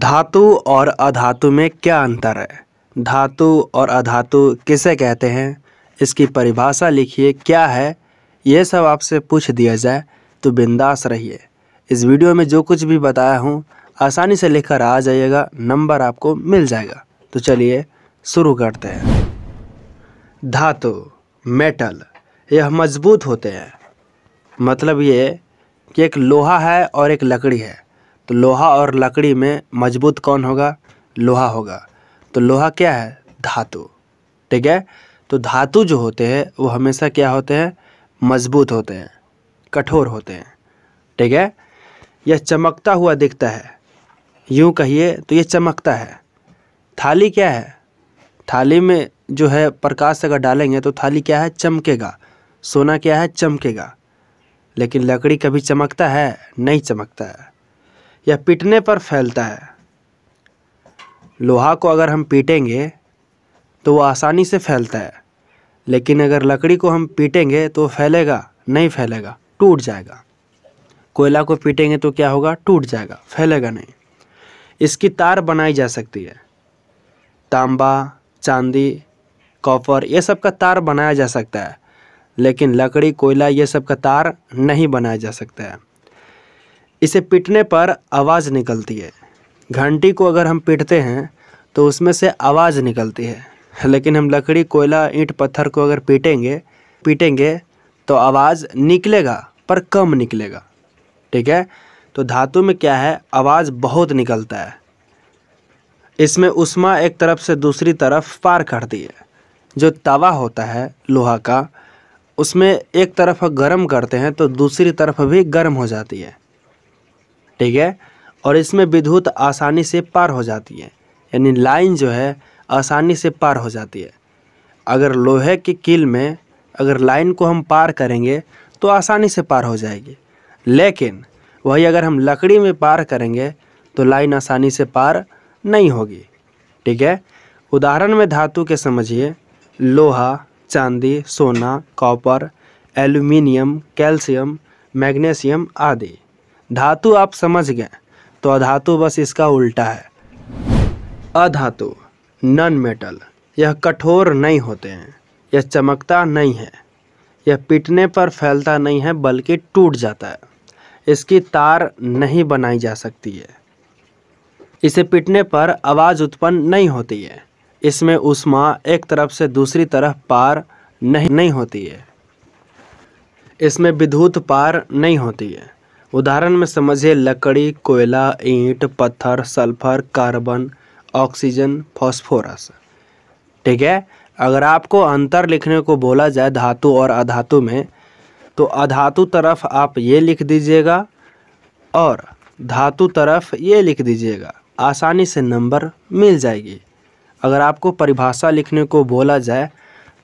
धातु और अधातु में क्या अंतर है धातु और अधातु किसे कहते हैं इसकी परिभाषा लिखिए क्या है ये सब आपसे पूछ दिया जाए तो बिंदास रहिए इस वीडियो में जो कुछ भी बताया हूँ आसानी से लेकर आ जाइएगा नंबर आपको मिल जाएगा तो चलिए शुरू करते हैं धातु मेटल यह मजबूत होते हैं मतलब ये कि एक लोहा है और एक लकड़ी है तो लोहा और लकड़ी में मजबूत कौन होगा लोहा होगा तो लोहा क्या है धातु ठीक है तो धातु जो होते हैं वो हमेशा क्या होते हैं मजबूत होते हैं कठोर होते हैं ठीक है यह चमकता हुआ दिखता है यूँ कहिए तो यह चमकता है थाली क्या है थाली में जो है प्रकाश अगर डालेंगे तो थाली क्या है चमकेगा सोना क्या है चमकेगा लेकिन लकड़ी कभी चमकता है नहीं चमकता है या पीटने पर फैलता है लोहा को अगर हम पीटेंगे तो वो आसानी से फैलता है लेकिन अगर लकड़ी को हम पीटेंगे तो फैलेगा नहीं फैलेगा टूट जाएगा कोयला को पीटेंगे तो क्या होगा टूट जाएगा फैलेगा नहीं इसकी तार बनाई जा सकती है तांबा चांदी कॉपर ये सब का तार बनाया जा सकता है लेकिन लकड़ी कोयला ये सब का तार नहीं बनाया जा सकता है इसे पिटने पर आवाज़ निकलती है घंटी को अगर हम पिटते हैं तो उसमें से आवाज़ निकलती है लेकिन हम लकड़ी कोयला ईंट पत्थर को अगर पीटेंगे पीटेंगे तो आवाज़ निकलेगा पर कम निकलेगा ठीक है तो धातु में क्या है आवाज़ बहुत निकलता है इसमें उष्मा एक तरफ से दूसरी तरफ पार करती है जो तवा होता है लोहा का उसमें एक तरफ गर्म करते हैं तो दूसरी तरफ भी गर्म हो जाती है ठीक है और इसमें विद्युत आसानी से पार हो जाती है यानी लाइन जो है आसानी से पार हो जाती है अगर लोहे की कील में अगर लाइन को हम पार करेंगे तो आसानी से पार हो जाएगी लेकिन वही अगर हम लकड़ी में पार करेंगे तो लाइन आसानी से पार नहीं होगी ठीक है उदाहरण में धातु के समझिए लोहा चांदी सोना कॉपर एल्यूमिनियम कैल्शियम मैग्नीशियम आदि धातु आप समझ गए तो अधातु बस इसका उल्टा है अधातु नन मेटल यह कठोर नहीं होते हैं यह चमकता नहीं है यह पिटने पर फैलता नहीं है बल्कि टूट जाता है इसकी तार नहीं बनाई जा सकती है इसे पिटने पर आवाज़ उत्पन्न नहीं होती है इसमें उष्मा एक तरफ से दूसरी तरफ पार नहीं नहीं होती है इसमें विद्युत पार नहीं होती है उदाहरण में समझिए लकड़ी कोयला ईंट पत्थर सल्फर कार्बन ऑक्सीजन फॉस्फोरस ठीक है अगर आपको अंतर लिखने को बोला जाए धातु और अधातु में तो अधातु तरफ आप ये लिख दीजिएगा और धातु तरफ ये लिख दीजिएगा आसानी से नंबर मिल जाएगी अगर आपको परिभाषा लिखने को बोला जाए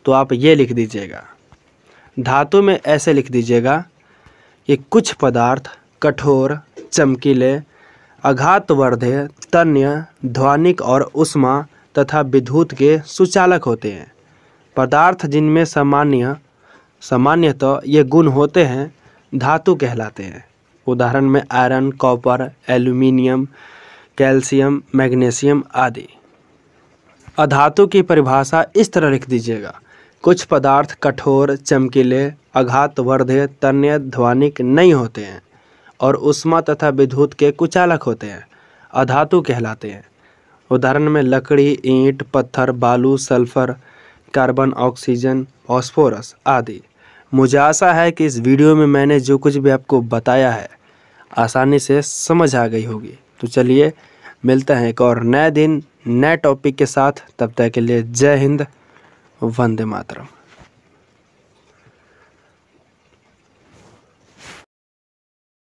तो आप ये लिख दीजिएगा धातु में ऐसे लिख दीजिएगा ये कुछ पदार्थ कठोर चमकीले आघातवर्धे तन्य ध्वनिक और उष्मा तथा विद्युत के सुचालक होते हैं पदार्थ जिनमें सामान्य सामान्यतः ये गुण होते हैं धातु कहलाते हैं उदाहरण में iron copper aluminium calcium magnesium आदि अधातु की परिभाषा इस तरह लिख दीजिएगा कुछ पदार्थ कठोर चमकीले वर्धे तन्य ध्वनिक नहीं होते हैं और उष्मा तथा विद्युत के कुचालक होते हैं अधातु कहलाते हैं उदाहरण में लकड़ी ईंट पत्थर बालू सल्फर कार्बन ऑक्सीजन ऑस्फोरस आदि मुझे आशा है कि इस वीडियो में मैंने जो कुछ भी आपको बताया है आसानी से समझ आ गई होगी तो चलिए मिलते हैं एक और नए दिन नए टॉपिक के साथ तब तक के लिए जय हिंद वंदे मातरम